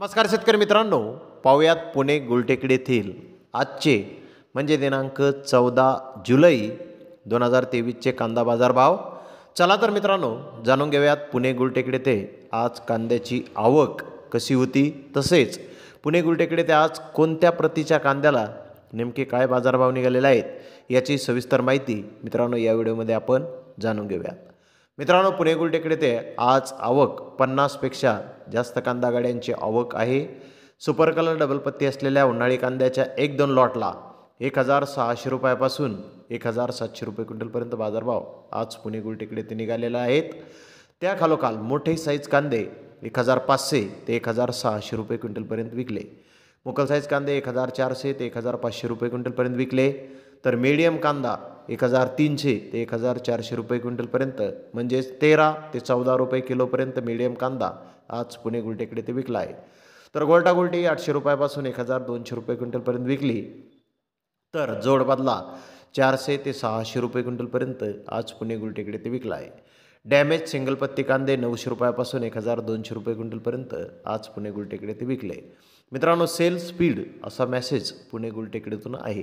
नमस्कार शेतकरी मित्रांनो पाहुयात पुणे गुलटेकडी येथील आजचे म्हणजे दिनांक चौदा जुलै दोन हजार तेवीसचे कांदा बाजार भाव चला तर मित्रांनो जाणून घेऊयात पुणे गुलटेकडे ते आज कांद्याची आवक कशी होती तसेच पुणे गुलटेकडे ते आज कोणत्या प्रतीच्या कांद्याला नेमके काय बाजारभाव निघालेले आहेत याची सविस्तर माहिती मित्रांनो या व्हिडिओमध्ये आपण जाणून घेऊयात मित्रांनो पुणे गुलटेकडे ते आज आवक पन्नासपेक्षा जास्त कांदा गाड्यांची आवक आहे सुपर कलर डबल पत्ती असलेल्या उन्हाळी कांद्याच्या एक दोन लॉटला एक हजार सहाशे रुपयापासून एक हजार सातशे रुपये क्विंटलपर्यंत बाजारभाव आज पुणे गुलटेकडे ते निघालेला आहेत त्या मोठे साईज कांदे एक हजार पाचशे ते एक हजार सहाशे रुपये क्विंटलपर्यंत विकले मुकल साईज कांदे एक हजार चारशे ते एक हजार पाचशे रुपये क्विंटलपर्यंत विकले तर मीडियम कांदा एक हजार तीनशे ते एक हजार चारशे रुपये क्विंटलपर्यंत म्हणजेच तेरा ते चौदा रुपये किलोपर्यंत मिडियम कांदा आज पुणे गुलटेकडे ते विकला आहे तर गोलटा गुलटी आठशे रुपयापासून एक हजार दोनशे रुपये क्विंटलपर्यंत विकली तर जोड बदला चारशे ते सहाशे रुपये क्विंटलपर्यंत आज पुणे गुलटेकडे ते विकला आहे डॅमेज सिंगल पत्ती कांदे नऊशे रुपयापासून एक हजार दोनशे रुपये क्विंटलपर्यंत आज पुणे गुलटेकडे ते विकले मित्रांनो सेल स्पीड असा मेसेज पुणे गुलटेकडेतून आहे